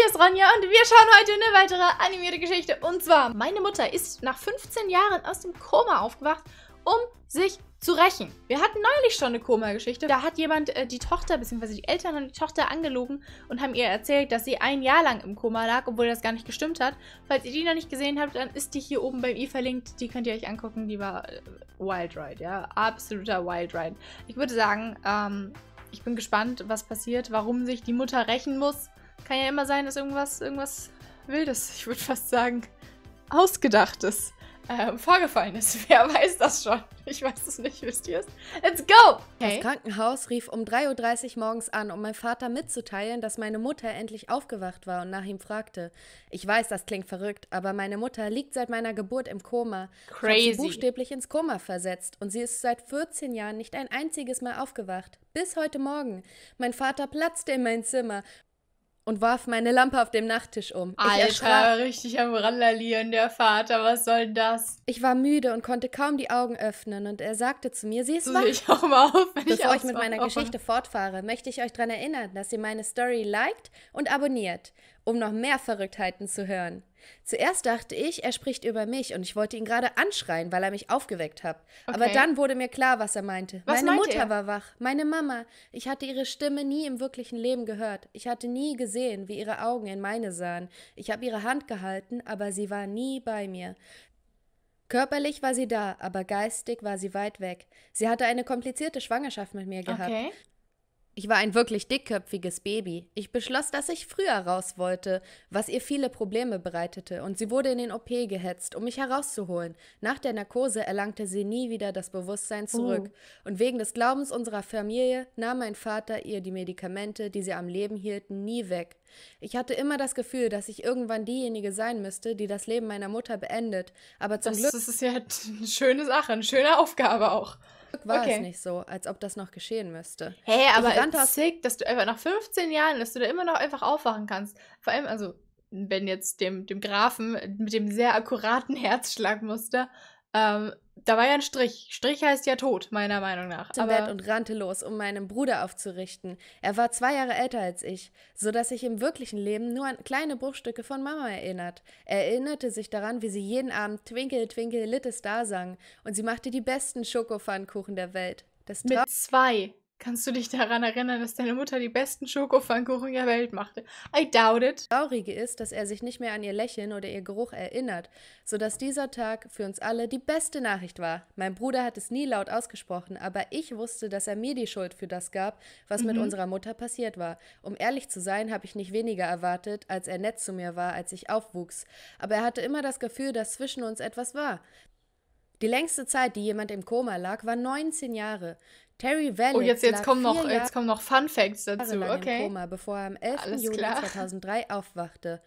hier ist Ronja und wir schauen heute eine weitere animierte Geschichte. Und zwar, meine Mutter ist nach 15 Jahren aus dem Koma aufgewacht, um sich zu rächen. Wir hatten neulich schon eine Koma-Geschichte. Da hat jemand äh, die Tochter, beziehungsweise die Eltern und die Tochter angelogen und haben ihr erzählt, dass sie ein Jahr lang im Koma lag, obwohl das gar nicht gestimmt hat. Falls ihr die noch nicht gesehen habt, dann ist die hier oben bei mir verlinkt. Die könnt ihr euch angucken. Die war äh, Wild Ride, ja. Absoluter Wild Ride. Ich würde sagen, ähm, ich bin gespannt, was passiert, warum sich die Mutter rächen muss. Kann ja immer sein, dass irgendwas, irgendwas Wildes, ich würde fast sagen, Ausgedachtes äh, vorgefallen ist. Wer weiß das schon? Ich weiß es nicht, wisst ihr es? Let's go! Okay. Das Krankenhaus rief um 3.30 Uhr morgens an, um meinem Vater mitzuteilen, dass meine Mutter endlich aufgewacht war und nach ihm fragte. Ich weiß, das klingt verrückt, aber meine Mutter liegt seit meiner Geburt im Koma. Crazy. buchstäblich ins Koma versetzt und sie ist seit 14 Jahren nicht ein einziges Mal aufgewacht. Bis heute Morgen. Mein Vater platzte in mein Zimmer und warf meine Lampe auf dem Nachttisch um. Alter, Ich war richtig am Randalieren, der Vater, was soll das? Ich war müde und konnte kaum die Augen öffnen und er sagte zu mir, sieh es wach. Ich auch mal auf, wenn Bevor ich, ich mit meiner Geschichte fortfahre, möchte ich euch daran erinnern, dass ihr meine Story liked und abonniert, um noch mehr Verrücktheiten zu hören. Zuerst dachte ich, er spricht über mich und ich wollte ihn gerade anschreien, weil er mich aufgeweckt hat. Okay. Aber dann wurde mir klar, was er meinte. Was meine Mutter er? war wach, meine Mama. Ich hatte ihre Stimme nie im wirklichen Leben gehört. Ich hatte nie gesehen, wie ihre Augen in meine sahen. Ich habe ihre Hand gehalten, aber sie war nie bei mir. Körperlich war sie da, aber geistig war sie weit weg. Sie hatte eine komplizierte Schwangerschaft mit mir gehabt. Okay. Ich war ein wirklich dickköpfiges Baby. Ich beschloss, dass ich früher raus wollte, was ihr viele Probleme bereitete, und sie wurde in den OP gehetzt, um mich herauszuholen. Nach der Narkose erlangte sie nie wieder das Bewusstsein oh. zurück. Oh. Und wegen des Glaubens unserer Familie nahm mein Vater ihr die Medikamente, die sie am Leben hielten, nie weg. Ich hatte immer das Gefühl, dass ich irgendwann diejenige sein müsste, die das Leben meiner Mutter beendet. Aber zum das Glück. Das ist ja eine schöne Sache, eine schöne Aufgabe auch. war okay. es nicht so, als ob das noch geschehen müsste. Hä, hey, aber es sick, dass du einfach nach 15 Jahren, dass du da immer noch einfach aufwachen kannst. Vor allem, also, wenn jetzt dem, dem Grafen mit dem sehr akkuraten Herzschlagmuster ähm, da war ja ein Strich. Strich heißt ja tot, meiner Meinung nach. Aber Bett und rannte los, um meinen Bruder aufzurichten. Er war zwei Jahre älter als ich, so dass ich im wirklichen Leben nur an kleine Bruchstücke von Mama erinnert. Er erinnerte sich daran, wie sie jeden Abend Twinkel, Twinkel, Little Star sang und sie machte die besten Schokopfannkuchen der Welt. Das Mit zwei. Kannst du dich daran erinnern, dass deine Mutter die besten Schokofangkuchen der Welt machte? I doubt it. Das Traurige ist, dass er sich nicht mehr an ihr Lächeln oder ihr Geruch erinnert, sodass dieser Tag für uns alle die beste Nachricht war. Mein Bruder hat es nie laut ausgesprochen, aber ich wusste, dass er mir die Schuld für das gab, was mhm. mit unserer Mutter passiert war. Um ehrlich zu sein, habe ich nicht weniger erwartet, als er nett zu mir war, als ich aufwuchs. Aber er hatte immer das Gefühl, dass zwischen uns etwas war. Die längste Zeit, die jemand im Koma lag, war 19 Jahre. Terry Valley. Oh, jetzt, jetzt, kommen, noch, jetzt kommen noch Fun Facts dazu. Okay. Koma, bevor er am 11. Alles Juli klar. 2003 aufwachte.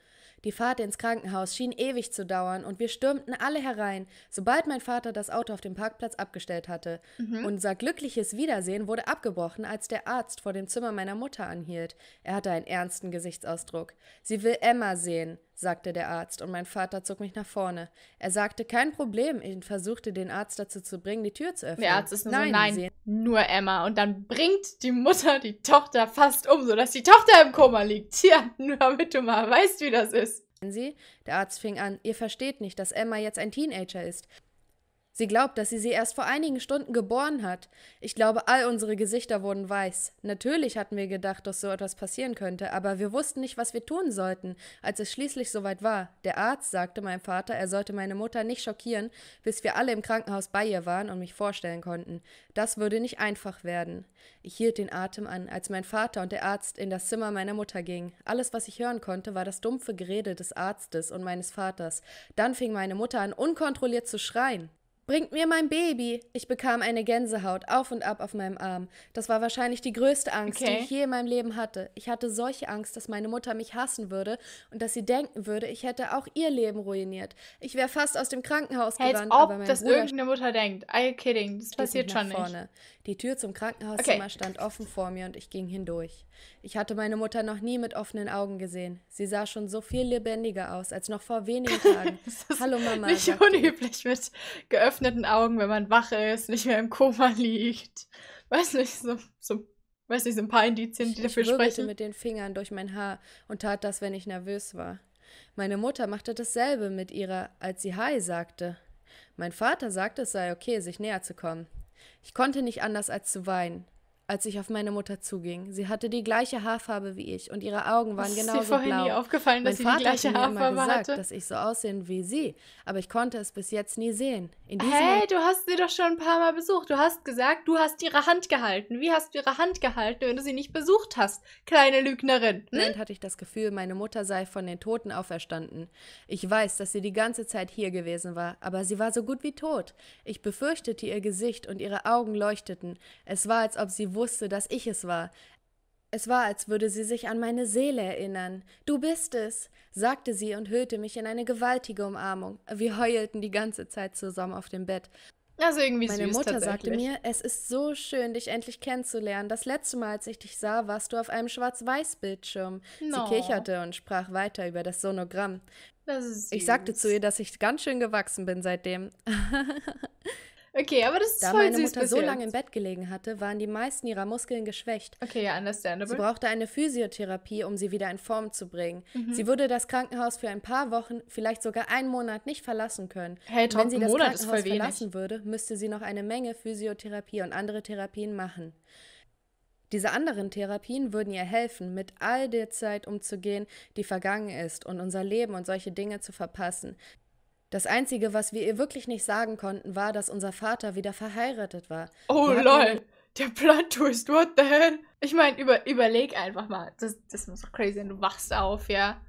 Die Fahrt ins Krankenhaus schien ewig zu dauern und wir stürmten alle herein, sobald mein Vater das Auto auf dem Parkplatz abgestellt hatte. Mhm. Unser glückliches Wiedersehen wurde abgebrochen, als der Arzt vor dem Zimmer meiner Mutter anhielt. Er hatte einen ernsten Gesichtsausdruck. Sie will Emma sehen sagte der Arzt, und mein Vater zog mich nach vorne. Er sagte, kein Problem. Ich versuchte, den Arzt dazu zu bringen, die Tür zu öffnen. Der Arzt ist nur nein, so, nein, sehen. nur Emma. Und dann bringt die Mutter die Tochter fast um, sodass die Tochter im Koma liegt. Tja, nur damit du mal weißt, wie das ist. Sie, der Arzt fing an, ihr versteht nicht, dass Emma jetzt ein Teenager ist. Sie glaubt, dass sie sie erst vor einigen Stunden geboren hat. Ich glaube, all unsere Gesichter wurden weiß. Natürlich hatten wir gedacht, dass so etwas passieren könnte, aber wir wussten nicht, was wir tun sollten, als es schließlich soweit war. Der Arzt sagte meinem Vater, er sollte meine Mutter nicht schockieren, bis wir alle im Krankenhaus bei ihr waren und mich vorstellen konnten. Das würde nicht einfach werden. Ich hielt den Atem an, als mein Vater und der Arzt in das Zimmer meiner Mutter gingen. Alles, was ich hören konnte, war das dumpfe Gerede des Arztes und meines Vaters. Dann fing meine Mutter an, unkontrolliert zu schreien. Bringt mir mein Baby! Ich bekam eine Gänsehaut auf und ab auf meinem Arm. Das war wahrscheinlich die größte Angst, okay. die ich je in meinem Leben hatte. Ich hatte solche Angst, dass meine Mutter mich hassen würde und dass sie denken würde, ich hätte auch ihr Leben ruiniert. Ich wäre fast aus dem Krankenhaus hey, gerannt, ob aber mein das Bruder irgendeine Mutter denkt. Are you kidding? Das passiert schon nicht. Vorne. Die Tür zum Krankenhauszimmer okay. stand offen vor mir und ich ging hindurch. Ich hatte meine Mutter noch nie mit offenen Augen gesehen. Sie sah schon so viel lebendiger aus als noch vor wenigen Tagen. Hallo Mama. Nicht unüblich mit geöffnet geöffneten Augen, wenn man wach ist, nicht mehr im Koma liegt. Weiß nicht, so, so weiß nicht, so ein paar Indizien, die dafür sprechen. Ich mit den Fingern durch mein Haar und tat das, wenn ich nervös war. Meine Mutter machte dasselbe mit ihrer, als sie Hi sagte. Mein Vater sagte, es sei okay, sich näher zu kommen. Ich konnte nicht anders als zu weinen als ich auf meine Mutter zuging. Sie hatte die gleiche Haarfarbe wie ich und ihre Augen waren genau genauso blau. Ist vorhin nie aufgefallen, dass mein sie Vater die gleiche hat mir Haarfarbe immer gesagt, hatte. dass ich so aussehen wie sie, aber ich konnte es bis jetzt nie sehen. In hey, du hast sie doch schon ein paar Mal besucht. Du hast gesagt, du hast ihre Hand gehalten. Wie hast du ihre Hand gehalten, wenn du sie nicht besucht hast, kleine Lügnerin? Hm? hatte ich das Gefühl, meine Mutter sei von den Toten auferstanden. Ich weiß, dass sie die ganze Zeit hier gewesen war, aber sie war so gut wie tot. Ich befürchtete ihr Gesicht und ihre Augen leuchteten. Es war, als ob sie wusste, wusste, dass ich es war. Es war, als würde sie sich an meine Seele erinnern. Du bist es, sagte sie und hüllte mich in eine gewaltige Umarmung. Wir heulten die ganze Zeit zusammen auf dem Bett. Also irgendwie Meine süß, Mutter sagte mir, es ist so schön, dich endlich kennenzulernen. Das letzte Mal, als ich dich sah, warst du auf einem Schwarz-Weiß-Bildschirm. No. Sie kicherte und sprach weiter über das Sonogramm. Das ich sagte zu ihr, dass ich ganz schön gewachsen bin seitdem. Okay, aber das ist da voll meine Mutter so lange im Bett gelegen hatte, waren die meisten ihrer Muskeln geschwächt. Okay, ja, understandable. Sie brauchte eine Physiotherapie, um sie wieder in Form zu bringen. Mhm. Sie würde das Krankenhaus für ein paar Wochen, vielleicht sogar einen Monat nicht verlassen können. Hey, Tom, wenn sie das Monat Krankenhaus verlassen würde, müsste sie noch eine Menge Physiotherapie und andere Therapien machen. Diese anderen Therapien würden ihr helfen, mit all der Zeit umzugehen, die vergangen ist und unser Leben und solche Dinge zu verpassen. Das Einzige, was wir ihr wirklich nicht sagen konnten, war, dass unser Vater wieder verheiratet war. Oh wir lol, der Plot-Twist, what the hell? Ich meine, über, überleg einfach mal. Das, das muss doch crazy sein. Du wachst auf, ja.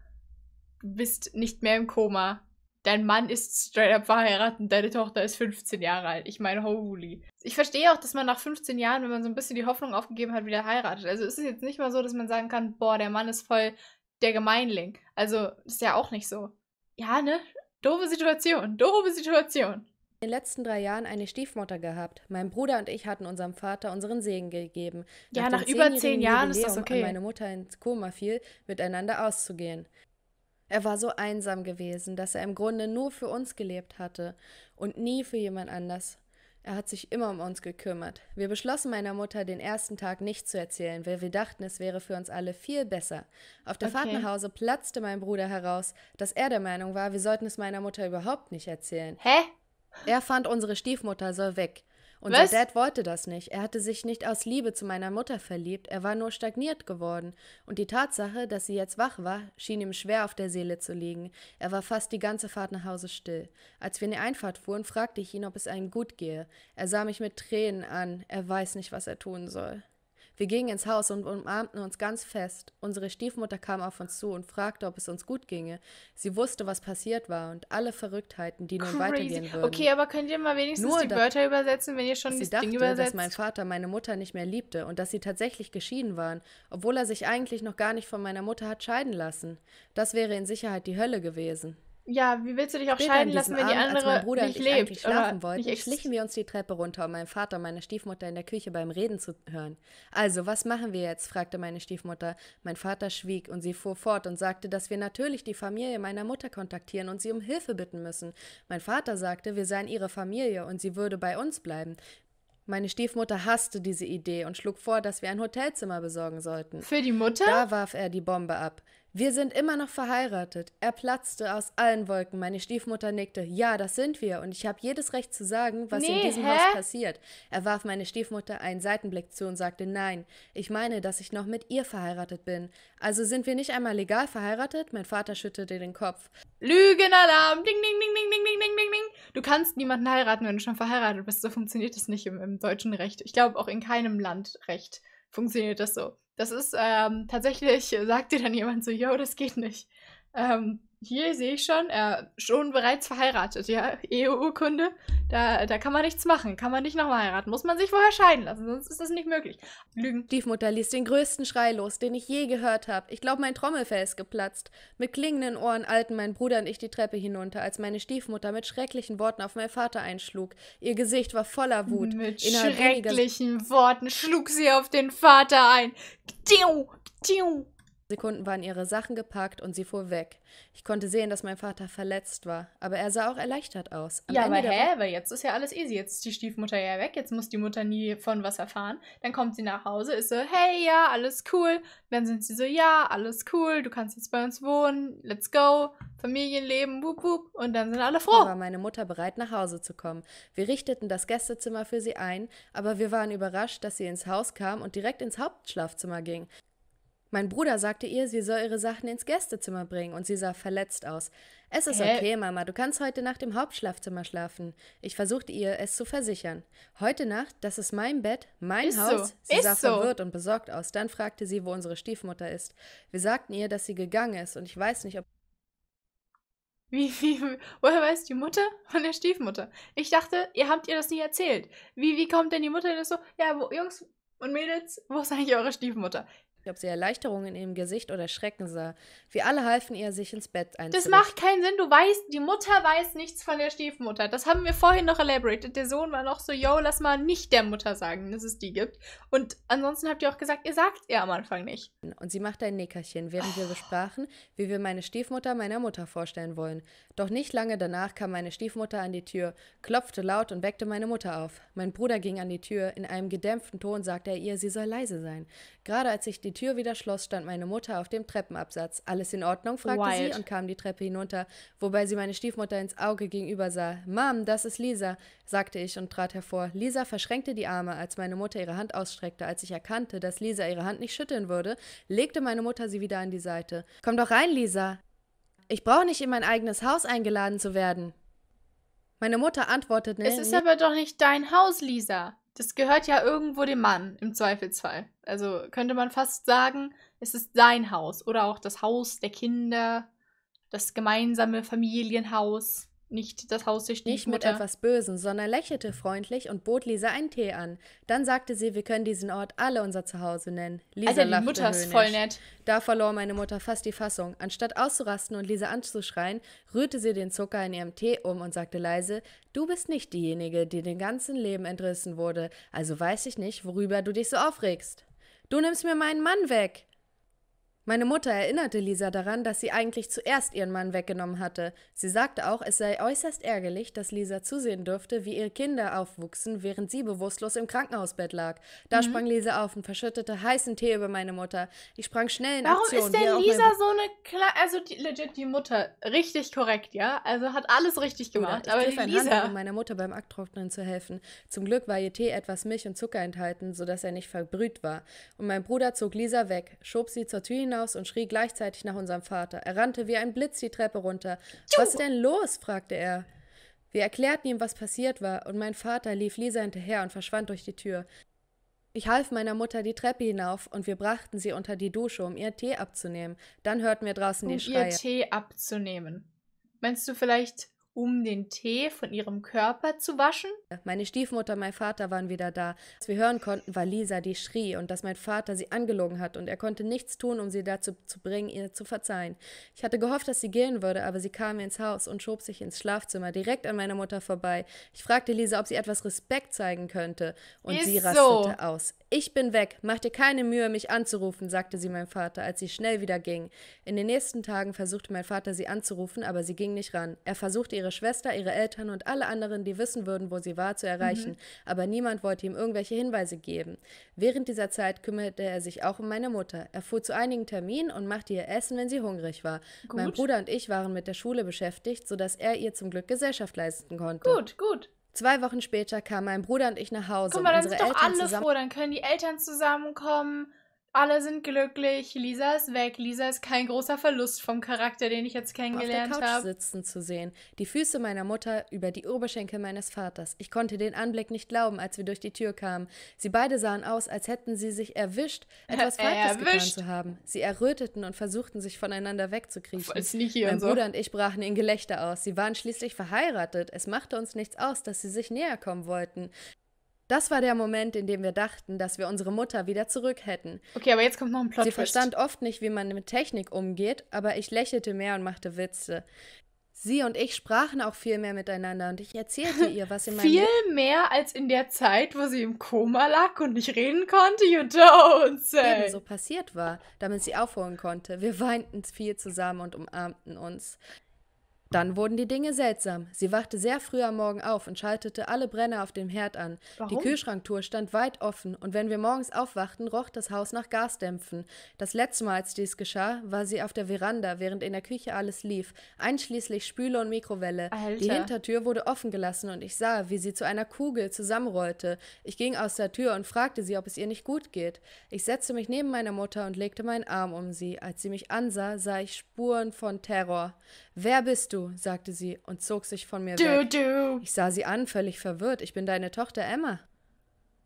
Du bist nicht mehr im Koma. Dein Mann ist straight up verheiratet und deine Tochter ist 15 Jahre alt. Ich meine, holy. Ich verstehe auch, dass man nach 15 Jahren, wenn man so ein bisschen die Hoffnung aufgegeben hat, wieder heiratet. Also ist es jetzt nicht mal so, dass man sagen kann, boah, der Mann ist voll der Gemeinling. Also ist ja auch nicht so. Ja, ne? Doofe Situation, doofe Situation. In den letzten drei Jahren eine Stiefmutter gehabt. Mein Bruder und ich hatten unserem Vater unseren Segen gegeben. Ja, nach, nach über zehn Jahren Jubiläum ist das okay. meine Mutter ins Koma fiel, miteinander auszugehen. Er war so einsam gewesen, dass er im Grunde nur für uns gelebt hatte und nie für jemand anders. Er hat sich immer um uns gekümmert. Wir beschlossen meiner Mutter, den ersten Tag nicht zu erzählen, weil wir dachten, es wäre für uns alle viel besser. Auf der okay. Fahrt nach Hause platzte mein Bruder heraus, dass er der Meinung war, wir sollten es meiner Mutter überhaupt nicht erzählen. Hä? Er fand, unsere Stiefmutter soll weg. Und Was? Dad wollte das nicht. Er hatte sich nicht aus Liebe zu meiner Mutter verliebt, er war nur stagniert geworden. Und die Tatsache, dass sie jetzt wach war, schien ihm schwer auf der Seele zu liegen. Er war fast die ganze Fahrt nach Hause still. Als wir in die Einfahrt fuhren, fragte ich ihn, ob es einem gut gehe. Er sah mich mit Tränen an. Er weiß nicht, was er tun soll. Wir gingen ins Haus und umarmten uns ganz fest. Unsere Stiefmutter kam auf uns zu und fragte, ob es uns gut ginge. Sie wusste, was passiert war und alle Verrücktheiten, die nun Crazy. weitergehen würden. Okay, aber könnt ihr mal wenigstens Nur die Wörter übersetzen, wenn ihr schon das dachte, Ding übersetzt? dass mein Vater meine Mutter nicht mehr liebte und dass sie tatsächlich geschieden waren, obwohl er sich eigentlich noch gar nicht von meiner Mutter hat scheiden lassen. Das wäre in Sicherheit die Hölle gewesen. Ja, wie willst du dich auch Später scheiden lassen, wenn die Abend, andere als mein Bruder nicht und ich lebt? Eigentlich schlafen wollten, schlichen wir uns die Treppe runter, um meinen Vater und meine Stiefmutter in der Küche beim Reden zu hören. Also, was machen wir jetzt? fragte meine Stiefmutter. Mein Vater schwieg und sie fuhr fort und sagte, dass wir natürlich die Familie meiner Mutter kontaktieren und sie um Hilfe bitten müssen. Mein Vater sagte, wir seien ihre Familie und sie würde bei uns bleiben. Meine Stiefmutter hasste diese Idee und schlug vor, dass wir ein Hotelzimmer besorgen sollten. Für die Mutter? Da warf er die Bombe ab. Wir sind immer noch verheiratet. Er platzte aus allen Wolken. Meine Stiefmutter nickte. Ja, das sind wir. Und ich habe jedes Recht zu sagen, was nee, in diesem hä? Haus passiert. Er warf meine Stiefmutter einen Seitenblick zu und sagte, nein, ich meine, dass ich noch mit ihr verheiratet bin. Also sind wir nicht einmal legal verheiratet? Mein Vater schüttelte den Kopf. Lügenalarm! Ding, ding, ding, ding, ding, ding, ding, ding, ding. Du kannst niemanden heiraten, wenn du schon verheiratet bist. So funktioniert das nicht im, im deutschen Recht. Ich glaube auch in keinem Landrecht funktioniert das so. Das ist ähm, tatsächlich, äh, sagt dir dann jemand so, yo, das geht nicht. Ähm, hier sehe ich schon, er äh, schon bereits verheiratet, ja, Eheurkunde, da, da kann man nichts machen, kann man nicht nochmal heiraten, muss man sich vorher scheiden lassen, sonst ist das nicht möglich. Lügen. Stiefmutter ließ den größten Schrei los, den ich je gehört habe. Ich glaube, mein Trommelfell ist geplatzt. Mit klingenden Ohren eilten mein Bruder und ich die Treppe hinunter, als meine Stiefmutter mit schrecklichen Worten auf meinen Vater einschlug. Ihr Gesicht war voller Wut. Mit Innerhalb schrecklichen Worten schlug sie auf den Vater ein. Diu, diu. Sekunden waren ihre Sachen gepackt und sie fuhr weg. Ich konnte sehen, dass mein Vater verletzt war, aber er sah auch erleichtert aus. Am ja, Ende aber hä, weil jetzt ist ja alles easy. Jetzt ist die Stiefmutter ja weg, jetzt muss die Mutter nie von was erfahren. Dann kommt sie nach Hause, ist so, hey, ja, alles cool. Dann sind sie so, ja, alles cool, du kannst jetzt bei uns wohnen, let's go, Familienleben, wup, wup. Und dann sind alle froh. Dann war meine Mutter bereit, nach Hause zu kommen. Wir richteten das Gästezimmer für sie ein, aber wir waren überrascht, dass sie ins Haus kam und direkt ins Hauptschlafzimmer ging. Mein Bruder sagte ihr, sie soll ihre Sachen ins Gästezimmer bringen und sie sah verletzt aus. Es ist Hä? okay, Mama, du kannst heute Nacht im Hauptschlafzimmer schlafen. Ich versuchte ihr, es zu versichern. Heute Nacht, das ist mein Bett, mein ist Haus. So. Sie ist sah so. verwirrt und besorgt aus. Dann fragte sie, wo unsere Stiefmutter ist. Wir sagten ihr, dass sie gegangen ist und ich weiß nicht, ob. Wie, wie, woher weiß die Mutter von der Stiefmutter? Ich dachte, ihr habt ihr das nie erzählt. Wie, wie kommt denn die Mutter das so? Ja, wo, Jungs und Mädels, wo ist eigentlich eure Stiefmutter? ob sie Erleichterung in ihrem Gesicht oder Schrecken sah. Wir alle halfen ihr, sich ins Bett einzurichten. Das macht keinen Sinn, du weißt, die Mutter weiß nichts von der Stiefmutter. Das haben wir vorhin noch elaborated. Der Sohn war noch so, yo, lass mal nicht der Mutter sagen, dass es die gibt. Und ansonsten habt ihr auch gesagt, ihr sagt ihr am Anfang nicht. Und sie machte ein Nickerchen, während oh. wir besprachen, wie wir meine Stiefmutter meiner Mutter vorstellen wollen. Doch nicht lange danach kam meine Stiefmutter an die Tür, klopfte laut und weckte meine Mutter auf. Mein Bruder ging an die Tür. In einem gedämpften Ton sagte er ihr, sie soll leise sein. Gerade als ich die die Tür wieder schloss, stand meine Mutter auf dem Treppenabsatz. Alles in Ordnung? fragte Wild. sie und kam die Treppe hinunter, wobei sie meine Stiefmutter ins Auge gegenüber sah. Mom, das ist Lisa, sagte ich und trat hervor. Lisa verschränkte die Arme, als meine Mutter ihre Hand ausstreckte. Als ich erkannte, dass Lisa ihre Hand nicht schütteln würde, legte meine Mutter sie wieder an die Seite. Komm doch rein, Lisa. Ich brauche nicht in mein eigenes Haus eingeladen zu werden. Meine Mutter antwortete. Es ist aber doch nicht dein Haus, Lisa das gehört ja irgendwo dem Mann im Zweifelsfall. Also könnte man fast sagen, es ist sein Haus oder auch das Haus der Kinder, das gemeinsame Familienhaus nicht das Haus der Nicht mit etwas Bösen, sondern lächelte freundlich und bot Lisa einen Tee an. Dann sagte sie, wir können diesen Ort alle unser Zuhause nennen. Lisa Alter, also, die Mutter ist voll nett. Da verlor meine Mutter fast die Fassung. Anstatt auszurasten und Lisa anzuschreien, rührte sie den Zucker in ihrem Tee um und sagte leise, du bist nicht diejenige, die dem ganzen Leben entrissen wurde, also weiß ich nicht, worüber du dich so aufregst. Du nimmst mir meinen Mann weg. Meine Mutter erinnerte Lisa daran, dass sie eigentlich zuerst ihren Mann weggenommen hatte. Sie sagte auch, es sei äußerst ärgerlich, dass Lisa zusehen dürfte, wie ihre Kinder aufwuchsen, während sie bewusstlos im Krankenhausbett lag. Da mhm. sprang Lisa auf und verschüttete heißen Tee über meine Mutter. Ich sprang schnell in Warum Aktion. Warum ist denn Lisa so eine Kle also die, legit die Mutter richtig korrekt, ja? Also hat alles richtig gemacht, Bruder, ich aber die Lisa, Hand, um meiner Mutter beim Abtrocknen zu helfen. Zum Glück war ihr Tee etwas Milch und Zucker enthalten, sodass er nicht verbrüht war. Und mein Bruder zog Lisa weg, schob sie zur Tür hinaus und schrie gleichzeitig nach unserem Vater. Er rannte wie ein Blitz die Treppe runter. Was ist denn los? fragte er. Wir erklärten ihm, was passiert war, und mein Vater lief Lisa hinterher und verschwand durch die Tür. Ich half meiner Mutter die Treppe hinauf und wir brachten sie unter die Dusche, um ihr Tee abzunehmen. Dann hörten wir draußen um die Schreie. Um ihr Tee abzunehmen. Meinst du vielleicht um den Tee von ihrem Körper zu waschen? Meine Stiefmutter mein Vater waren wieder da. Was wir hören konnten, war Lisa, die schrie und dass mein Vater sie angelogen hat und er konnte nichts tun, um sie dazu zu bringen, ihr zu verzeihen. Ich hatte gehofft, dass sie gehen würde, aber sie kam ins Haus und schob sich ins Schlafzimmer direkt an meiner Mutter vorbei. Ich fragte Lisa, ob sie etwas Respekt zeigen könnte und Ist sie rastete so. aus. Ich bin weg, mach dir keine Mühe, mich anzurufen, sagte sie meinem Vater, als sie schnell wieder ging. In den nächsten Tagen versuchte mein Vater sie anzurufen, aber sie ging nicht ran. Er versuchte ihre Schwester, ihre Eltern und alle anderen, die wissen würden, wo sie war, zu erreichen, mhm. aber niemand wollte ihm irgendwelche Hinweise geben. Während dieser Zeit kümmerte er sich auch um meine Mutter. Er fuhr zu einigen Terminen und machte ihr Essen, wenn sie hungrig war. Gut. Mein Bruder und ich waren mit der Schule beschäftigt, sodass er ihr zum Glück Gesellschaft leisten konnte. Gut, gut. Zwei Wochen später kamen mein Bruder und ich nach Hause. Guck mal, dann sind doch alle zusammen. froh, dann können die Eltern zusammenkommen alle sind glücklich, Lisa ist weg, Lisa ist kein großer Verlust vom Charakter, den ich jetzt kennengelernt habe. Auf der Couch sitzen zu sehen, die Füße meiner Mutter über die Oberschenkel meines Vaters. Ich konnte den Anblick nicht glauben, als wir durch die Tür kamen. Sie beide sahen aus, als hätten sie sich erwischt, etwas Falsches getan zu haben. Sie erröteten und versuchten, sich voneinander wegzukriechen. Voll sneaky mein und so. Bruder und ich brachen in Gelächter aus. Sie waren schließlich verheiratet. Es machte uns nichts aus, dass sie sich näher kommen wollten. Das war der Moment, in dem wir dachten, dass wir unsere Mutter wieder zurück hätten. Okay, aber jetzt kommt noch ein Plot. Sie verstand oft nicht, wie man mit Technik umgeht, aber ich lächelte mehr und machte Witze. Sie und ich sprachen auch viel mehr miteinander und ich erzählte ihr, was in meinem Viel Leben mehr als in der Zeit, wo sie im Koma lag und nicht reden konnte, you don't say. so passiert war, damit sie aufholen konnte. Wir weinten viel zusammen und umarmten uns. Dann wurden die Dinge seltsam. Sie wachte sehr früh am Morgen auf und schaltete alle Brenner auf dem Herd an. Warum? Die Kühlschranktour stand weit offen und wenn wir morgens aufwachten, roch das Haus nach Gasdämpfen. Das letzte Mal, als dies geschah, war sie auf der Veranda, während in der Küche alles lief, einschließlich Spüle und Mikrowelle. Alter. Die Hintertür wurde offen gelassen und ich sah, wie sie zu einer Kugel zusammenrollte. Ich ging aus der Tür und fragte sie, ob es ihr nicht gut geht. Ich setzte mich neben meiner Mutter und legte meinen Arm um sie. Als sie mich ansah, sah ich Spuren von Terror. Wer bist du? du, sagte sie und zog sich von mir du, weg. Du. Ich sah sie an, völlig verwirrt. Ich bin deine Tochter Emma.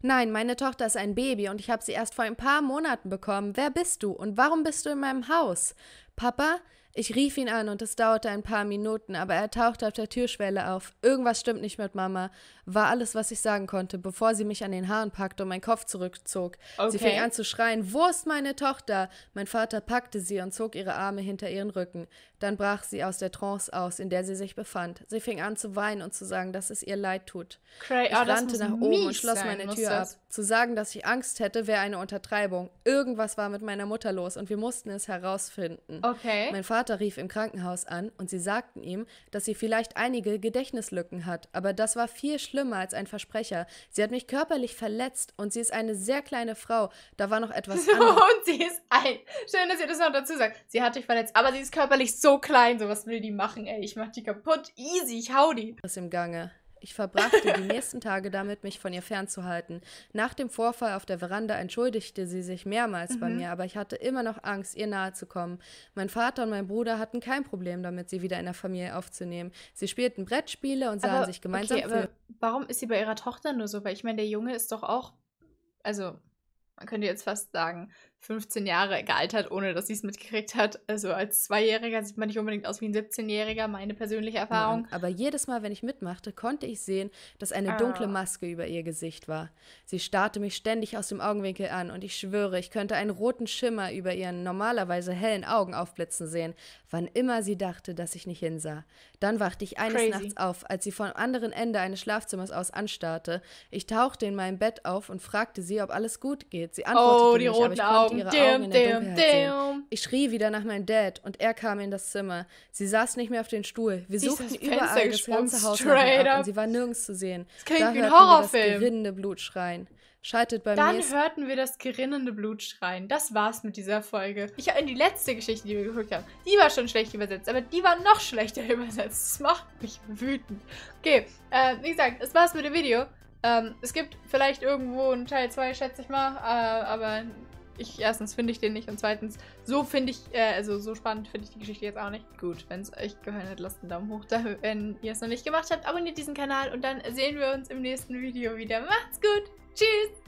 Nein, meine Tochter ist ein Baby und ich habe sie erst vor ein paar Monaten bekommen. Wer bist du und warum bist du in meinem Haus? Papa? Ich rief ihn an und es dauerte ein paar Minuten, aber er tauchte auf der Türschwelle auf. Irgendwas stimmt nicht mit Mama, war alles, was ich sagen konnte, bevor sie mich an den Haaren packte und meinen Kopf zurückzog. Okay. Sie fing an zu schreien, wo ist meine Tochter? Mein Vater packte sie und zog ihre Arme hinter ihren Rücken. Dann brach sie aus der Trance aus, in der sie sich befand. Sie fing an zu weinen und zu sagen, dass es ihr leid tut. Cray, ich oh, rannte nach oben und schloss sein, meine Tür ab. Zu sagen, dass ich Angst hätte, wäre eine Untertreibung. Irgendwas war mit meiner Mutter los und wir mussten es herausfinden. Okay. Mein Vater rief im Krankenhaus an und sie sagten ihm, dass sie vielleicht einige Gedächtnislücken hat. Aber das war viel schlimmer als ein Versprecher. Sie hat mich körperlich verletzt und sie ist eine sehr kleine Frau. Da war noch etwas anderes. und sie ist ein. Schön, dass ihr das noch dazu sagt. Sie hat dich verletzt, aber sie ist körperlich so so klein, so was will die machen, ey. Ich mach die kaputt. Easy, ich hau die. Was im Gange. Ich verbrachte die nächsten Tage damit, mich von ihr fernzuhalten. Nach dem Vorfall auf der Veranda entschuldigte sie sich mehrmals mhm. bei mir, aber ich hatte immer noch Angst, ihr nahe zu kommen. Mein Vater und mein Bruder hatten kein Problem damit, sie wieder in der Familie aufzunehmen. Sie spielten Brettspiele und sahen aber, sich gemeinsam. Okay, aber warum ist sie bei ihrer Tochter nur so? Weil ich meine, der Junge ist doch auch, also man könnte jetzt fast sagen, 15 Jahre gealtert, ohne dass sie es mitgekriegt hat. Also als Zweijähriger sieht man nicht unbedingt aus wie ein 17-Jähriger, meine persönliche Erfahrung. Nein, aber jedes Mal, wenn ich mitmachte, konnte ich sehen, dass eine ah. dunkle Maske über ihr Gesicht war. Sie starrte mich ständig aus dem Augenwinkel an und ich schwöre, ich könnte einen roten Schimmer über ihren normalerweise hellen Augen aufblitzen sehen, wann immer sie dachte, dass ich nicht hinsah. Dann wachte ich eines Crazy. Nachts auf, als sie vom anderen Ende eines Schlafzimmers aus anstarrte. Ich tauchte in meinem Bett auf und fragte sie, ob alles gut geht. Sie antwortete oh, die nicht, roten aber ich Augen ihre Augen in der Dunkelheit sehen. Ich schrie wieder nach meinem Dad und er kam in das Zimmer. Sie saß nicht mehr auf den Stuhl. Wir sie suchten überall das ganze Haus und sie war nirgends zu sehen. Das klingt da wie ein Horrorfilm. Wir das gerinnende Blut schreien. Schaltet beim Dann nächsten... hörten wir das gerinnende Blut schreien. Das war's mit dieser Folge. Ich habe die letzte Geschichte, die wir geguckt haben, die war schon schlecht übersetzt, aber die war noch schlechter übersetzt. Das macht mich wütend. Okay, äh, wie gesagt, das war's mit dem Video. Ähm, es gibt vielleicht irgendwo einen Teil 2, schätze ich mal, äh, aber ich erstens finde ich den nicht und zweitens, so finde ich, äh, also so spannend finde ich die Geschichte jetzt auch nicht. Gut, wenn es euch gefallen hat, lasst einen Daumen hoch da, wenn ihr es noch nicht gemacht habt. Abonniert diesen Kanal und dann sehen wir uns im nächsten Video wieder. Macht's gut, tschüss!